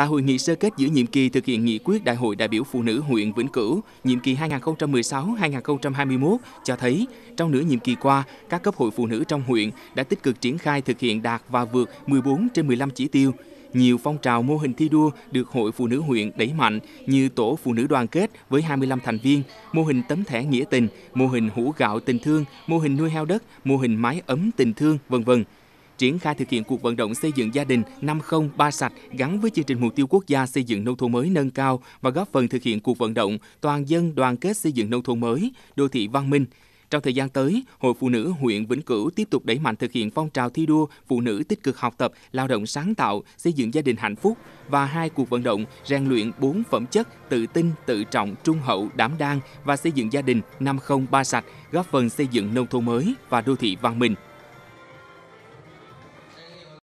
Tại hội nghị sơ kết giữa nhiệm kỳ thực hiện nghị quyết Đại hội đại biểu phụ nữ huyện Vĩnh Cửu nhiệm kỳ 2016-2021 cho thấy trong nửa nhiệm kỳ qua, các cấp hội phụ nữ trong huyện đã tích cực triển khai thực hiện đạt và vượt 14 trên 15 chỉ tiêu. Nhiều phong trào mô hình thi đua được Hội Phụ nữ huyện đẩy mạnh như Tổ Phụ nữ đoàn kết với 25 thành viên, mô hình tấm thẻ nghĩa tình, mô hình hũ gạo tình thương, mô hình nuôi heo đất, mô hình mái ấm tình thương, vân vân triển khai thực hiện cuộc vận động xây dựng gia đình năm không ba sạch gắn với chương trình mục tiêu quốc gia xây dựng nông thôn mới nâng cao và góp phần thực hiện cuộc vận động toàn dân đoàn kết xây dựng nông thôn mới, đô thị văn minh. Trong thời gian tới, Hội Phụ nữ huyện Vĩnh Cửu tiếp tục đẩy mạnh thực hiện phong trào thi đua phụ nữ tích cực học tập, lao động sáng tạo, xây dựng gia đình hạnh phúc và hai cuộc vận động rèn luyện bốn phẩm chất tự tin, tự trọng, trung hậu, đảm đang và xây dựng gia đình năm không ba sạch, góp phần xây dựng nông thôn mới và đô thị văn minh.